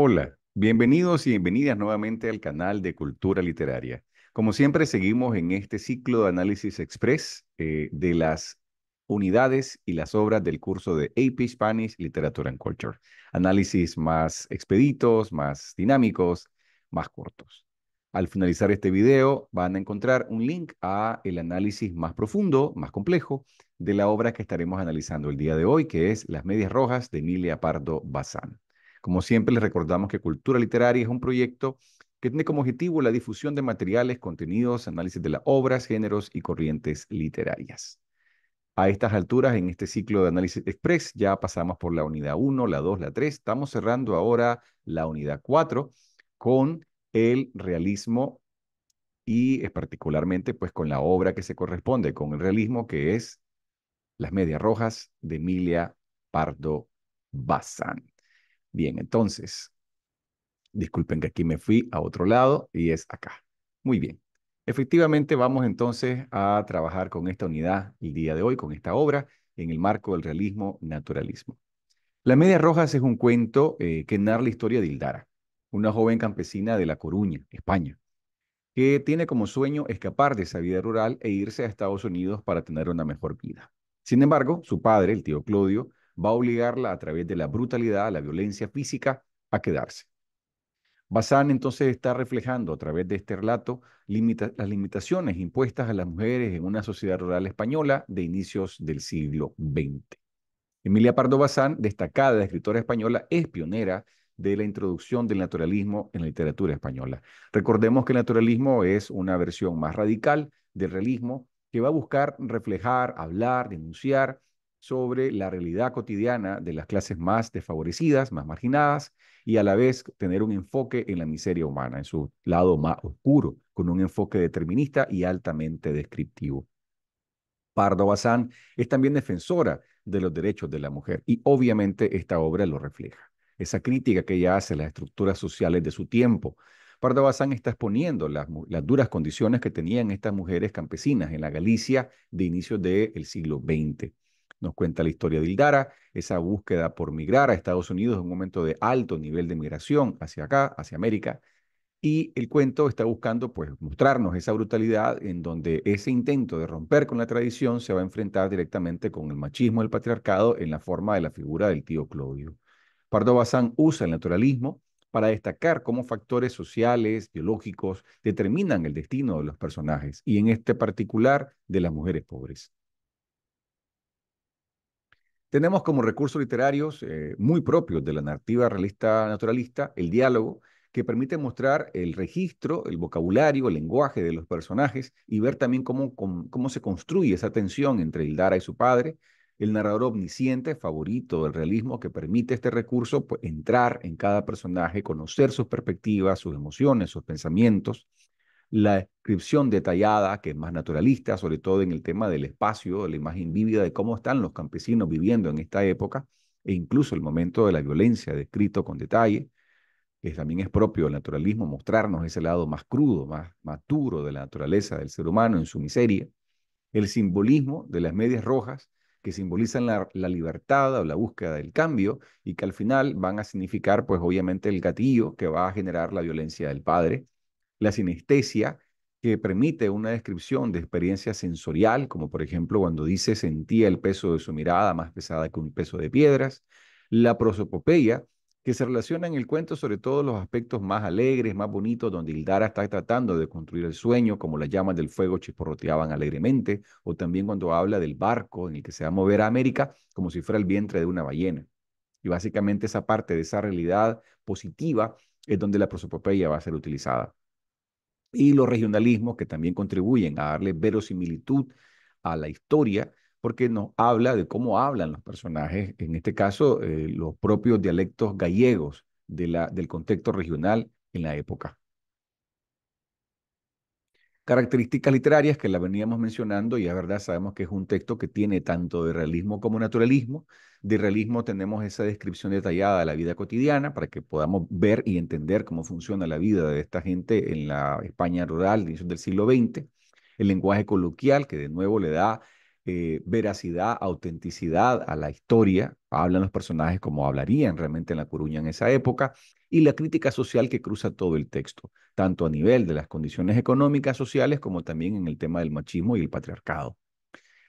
Hola, bienvenidos y bienvenidas nuevamente al canal de Cultura Literaria. Como siempre, seguimos en este ciclo de análisis express eh, de las unidades y las obras del curso de AP Spanish Literature and Culture. Análisis más expeditos, más dinámicos, más cortos. Al finalizar este video van a encontrar un link a el análisis más profundo, más complejo, de la obra que estaremos analizando el día de hoy, que es Las Medias Rojas de Emilia Pardo Bazán. Como siempre, les recordamos que Cultura Literaria es un proyecto que tiene como objetivo la difusión de materiales, contenidos, análisis de las obras, géneros y corrientes literarias. A estas alturas, en este ciclo de análisis express, ya pasamos por la unidad 1, la 2, la 3. Estamos cerrando ahora la unidad 4 con el realismo y es particularmente pues con la obra que se corresponde con el realismo que es Las medias rojas de Emilia Pardo Bazán. Bien, entonces, disculpen que aquí me fui a otro lado y es acá. Muy bien. Efectivamente, vamos entonces a trabajar con esta unidad el día de hoy, con esta obra, en el marco del realismo-naturalismo. La Media Rojas es un cuento eh, que narra la historia de Hildara, una joven campesina de La Coruña, España, que tiene como sueño escapar de esa vida rural e irse a Estados Unidos para tener una mejor vida. Sin embargo, su padre, el tío Claudio, va a obligarla a través de la brutalidad, la violencia física, a quedarse. Bazán entonces está reflejando a través de este relato las limitaciones impuestas a las mujeres en una sociedad rural española de inicios del siglo XX. Emilia Pardo Bazán, destacada escritora española, es pionera de la introducción del naturalismo en la literatura española. Recordemos que el naturalismo es una versión más radical del realismo que va a buscar reflejar, hablar, denunciar sobre la realidad cotidiana de las clases más desfavorecidas, más marginadas, y a la vez tener un enfoque en la miseria humana, en su lado más oscuro, con un enfoque determinista y altamente descriptivo. Pardo Bazán es también defensora de los derechos de la mujer y obviamente esta obra lo refleja. Esa crítica que ella hace a las estructuras sociales de su tiempo. Pardo Bazán está exponiendo las, duras condiciones que tenían estas mujeres campesinas en la Galicia de inicios del siglo XX nos cuenta la historia de Hildara, esa búsqueda por migrar a Estados Unidos en un momento de alto nivel de migración hacia acá, hacia América. Y el cuento está buscando pues, mostrarnos esa brutalidad en donde ese intento de romper con la tradición se va a enfrentar directamente con el machismo del patriarcado en la forma de la figura del tío Claudio. Pardo Bazán usa el naturalismo para destacar cómo factores sociales, biológicos, determinan el destino de los personajes y en este particular de las mujeres pobres. Tenemos como recursos literarios eh, muy propios de la narrativa realista naturalista el diálogo, que permite mostrar el registro, el vocabulario, el lenguaje de los personajes y ver también cómo, se construye esa tensión entre Hildara y su padre, el narrador omnisciente, favorito del realismo, que permite este recurso pues, entrar en cada personaje, conocer sus perspectivas, sus emociones, sus pensamientos, la descripción detallada, que es más naturalista, sobre todo en el tema del espacio, la imagen vívida de cómo están los campesinos viviendo en esta época, e incluso el momento de la violencia descrito con detalle, que también es propio del naturalismo, mostrarnos ese lado más crudo, más, maturo de la naturaleza del ser humano en su miseria, el simbolismo de las medias rojas, que simbolizan la, la, libertad o la búsqueda del cambio y que al final van a significar, pues obviamente, el gatillo que va a generar la violencia del padre la sinestesia, que permite una descripción de experiencia sensorial, como por ejemplo cuando dice sentía el peso de su mirada más pesada que un peso de piedras, la prosopopeya, que se relaciona en el cuento sobre todos los aspectos más alegres, más bonitos, donde Hildara está tratando de construir el sueño, como las llamas del fuego chisporroteaban alegremente, o también cuando habla del barco en el que se va a mover a América, como si fuera el vientre de una ballena. Y básicamente esa parte de esa realidad positiva es donde la prosopopeya va a ser utilizada y los regionalismos que también contribuyen a darle verosimilitud a la historia porque nos habla de cómo hablan los personajes, en este caso eh, los propios dialectos gallegos del contexto regional en la época características literarias que la veníamos mencionando y a verdad sabemos que es un texto que tiene tanto de realismo como naturalismo. De realismo tenemos esa descripción detallada de la vida cotidiana para que podamos ver y entender cómo funciona la vida de esta gente en la España rural de inicios del siglo XX. El lenguaje coloquial que de nuevo le da eh, veracidad, autenticidad a la historia, hablan los personajes como hablarían realmente en La Coruña en esa época, y la crítica social que cruza todo el texto, tanto a nivel de las condiciones económicas, sociales, como también en el tema del machismo y el patriarcado.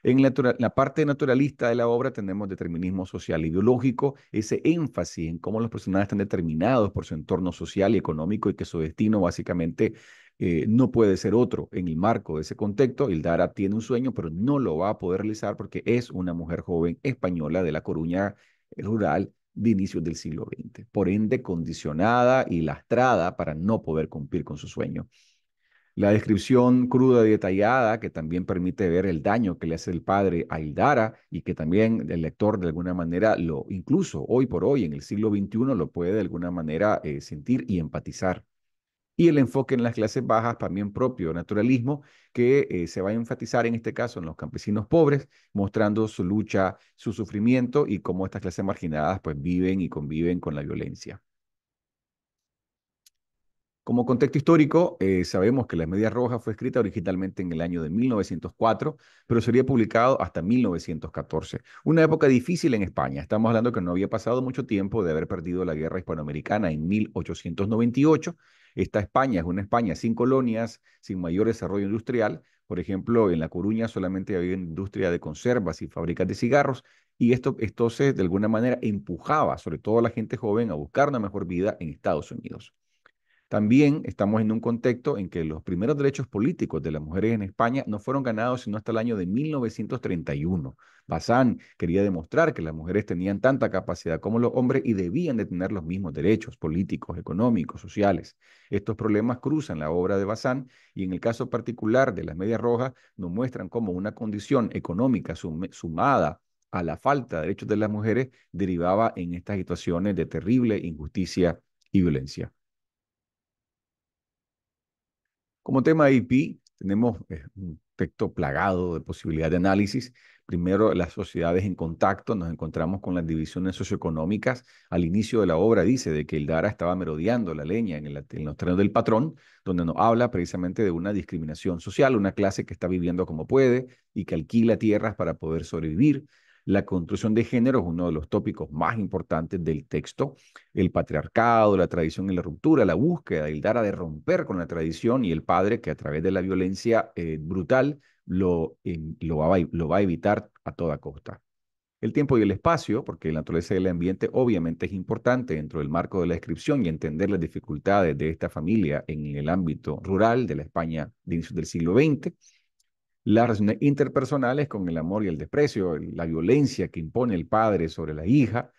En la, la, parte naturalista de la obra tenemos determinismo social y biológico, ese énfasis en cómo los personajes están determinados por su entorno social y económico y que su destino básicamente eh, no puede ser otro en el marco de ese contexto. Hildara tiene un sueño, pero no lo va a poder realizar porque es una mujer joven española de La Coruña rural de inicios del siglo XX, por ende condicionada y lastrada para no poder cumplir con su sueño. La descripción cruda y detallada, que también permite ver el daño que le hace el padre a Hildara y que también el lector de alguna manera lo, incluso hoy por hoy en el siglo XXI, lo puede de alguna manera eh, sentir y empatizar y el enfoque en las clases bajas, también propio naturalismo, que eh, se va a enfatizar en este caso en los campesinos pobres, mostrando su lucha, su sufrimiento y cómo estas clases marginadas pues viven y conviven con la violencia. Como contexto histórico, eh, sabemos que Las Medias roja fue escrita originalmente en el año de 1904, pero sería publicado hasta 1914. Una época difícil en España. Estamos hablando que no había pasado mucho tiempo de haber perdido la guerra hispanoamericana en 1898. Esta España es una España sin colonias, sin mayor desarrollo industrial. Por ejemplo, en La Coruña solamente había industria de conservas y fábricas de cigarros. Y esto se de alguna manera, empujaba sobre todo a la gente joven a buscar una mejor vida en Estados Unidos. También estamos en un contexto en que los primeros derechos políticos de las mujeres en España no fueron ganados sino hasta el año de 1931. Bazán quería demostrar que las mujeres tenían tanta capacidad como los hombres y debían de tener los mismos derechos políticos, económicos, sociales. Estos problemas cruzan la obra de Bazán y en el caso particular de las medias rojas nos muestran cómo una condición económica sumada a la falta de derechos de las mujeres derivaba en estas situaciones de terrible injusticia y violencia. Como tema IP, tenemos eh, un texto plagado de posibilidad de análisis. Primero, las sociedades en contacto, nos encontramos con las divisiones socioeconómicas. Al inicio de la obra dice de que el Dara estaba merodeando la leña en, el, en los terrenos del patrón, donde nos habla precisamente de una discriminación social, una clase que está viviendo como puede y que alquila tierras para poder sobrevivir. La construcción de género es uno de los tópicos más importantes del texto. El patriarcado, la tradición y la ruptura, la búsqueda de a de romper con la tradición y el padre que a través de la violencia eh, brutal lo, va, lo va a evitar a toda costa. El tiempo y el espacio, porque la naturaleza del ambiente obviamente es importante dentro del marco de la descripción y entender las dificultades de esta familia en el ámbito rural de la España de inicios del siglo XX las relaciones interpersonales con el amor y el desprecio, la violencia que impone el padre sobre la hija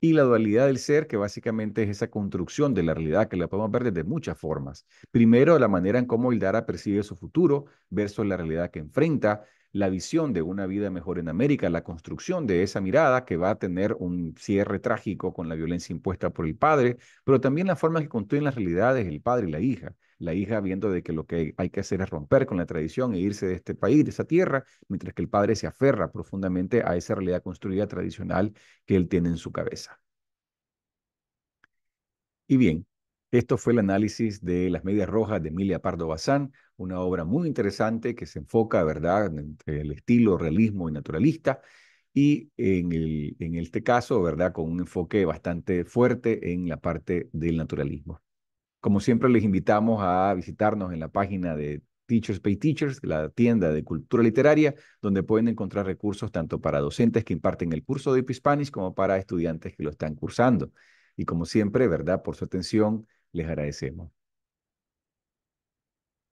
y la dualidad del ser, que básicamente es esa construcción de la realidad que la podemos ver desde muchas formas. Primero, la manera en cómo Hildara percibe su futuro versus la realidad que enfrenta, la visión de una vida mejor en América, la construcción de esa mirada que va a tener un cierre trágico con la violencia impuesta por el padre, pero también la forma que construyen las realidades el padre y la hija. La hija viendo de que lo que hay que hacer es romper con la tradición e irse de este país, de esa tierra, mientras que el padre se aferra profundamente a esa realidad construida tradicional que él tiene en su cabeza. Y bien, esto fue el análisis de Las Medias Rojas de Emilia Pardo Bazán, una obra muy interesante que se enfoca, ¿verdad?, en el estilo realismo y naturalista y en, en este caso, ¿verdad?, con un enfoque bastante fuerte en la parte del naturalismo. Como siempre, les invitamos a visitarnos en la página de Teachers Pay Teachers, la tienda de cultura literaria, donde pueden encontrar recursos tanto para docentes que imparten el curso de Hispanics como para estudiantes que lo están cursando. Y como siempre, ¿verdad?, por su atención les agradecemos.